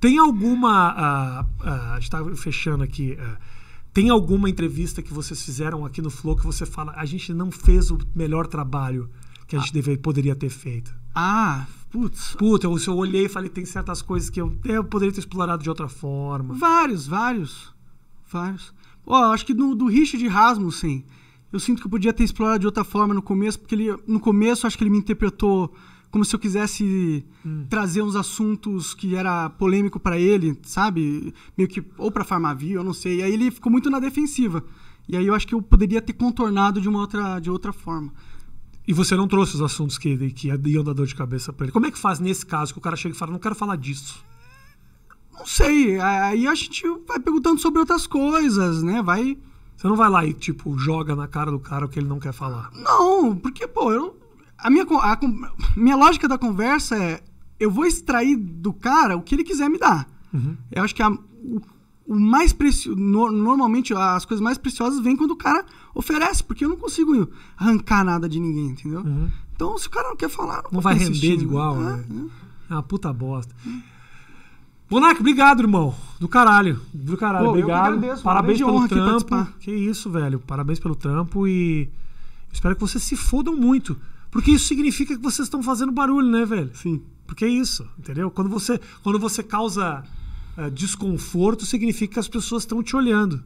Tem alguma. Uh, uh, a gente está fechando aqui. Uh, tem alguma entrevista que vocês fizeram aqui no Flow que você fala, a gente não fez o melhor trabalho que a gente ah. deve, poderia ter feito? Ah, putz. Puta, eu, eu olhei e falei, tem certas coisas que eu, eu poderia ter explorado de outra forma. Vários, vários. Vários. Ó, oh, acho que no, do Richard Rasmussen, eu sinto que eu podia ter explorado de outra forma no começo, porque ele, no começo, acho que ele me interpretou como se eu quisesse hum. trazer uns assuntos que era polêmico para ele, sabe? Meio que ou para Farmavia, eu não sei. E aí ele ficou muito na defensiva. E aí eu acho que eu poderia ter contornado de uma outra de outra forma. E você não trouxe os assuntos que, que iam dar dor de cabeça para ele. Como é que faz nesse caso que o cara chega e fala, não quero falar disso? Não sei. Aí a gente vai perguntando sobre outras coisas, né? Vai. Você não vai lá e, tipo, joga na cara do cara o que ele não quer falar. Não, porque, pô, eu a minha, a, a minha lógica da conversa é: eu vou extrair do cara o que ele quiser me dar. Uhum. Eu acho que a, o, o, mais precioso. No, normalmente as coisas mais preciosas vêm quando o cara oferece, porque eu não consigo arrancar nada de ninguém, entendeu? Uhum. Então, se o cara não quer falar, não, não vai render de né? igual, é, né? É. é uma puta bosta. Bonac, obrigado, irmão. Do caralho. Do caralho, Pô, obrigado. Agradeço, Parabéns pelo trampo. Que isso, velho. Parabéns pelo trampo e espero que vocês se fodam muito. Porque isso significa que vocês estão fazendo barulho, né, velho? Sim. Porque é isso, entendeu? Quando você, quando você causa uh, desconforto, significa que as pessoas estão te olhando.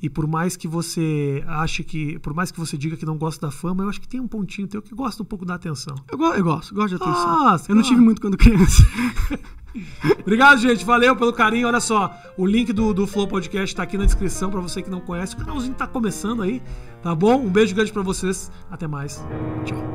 E por mais que você ache que. Por mais que você diga que não gosta da fama, eu acho que tem um pontinho teu que gosta um pouco da atenção. Eu, go eu gosto, gosto de ah, atenção. Ah, eu não tive muito quando criança. Obrigado, gente. Valeu pelo carinho. Olha só, o link do, do Flow Podcast tá aqui na descrição para você que não conhece. O canalzinho tá começando aí, tá bom? Um beijo grande para vocês. Até mais. Tchau.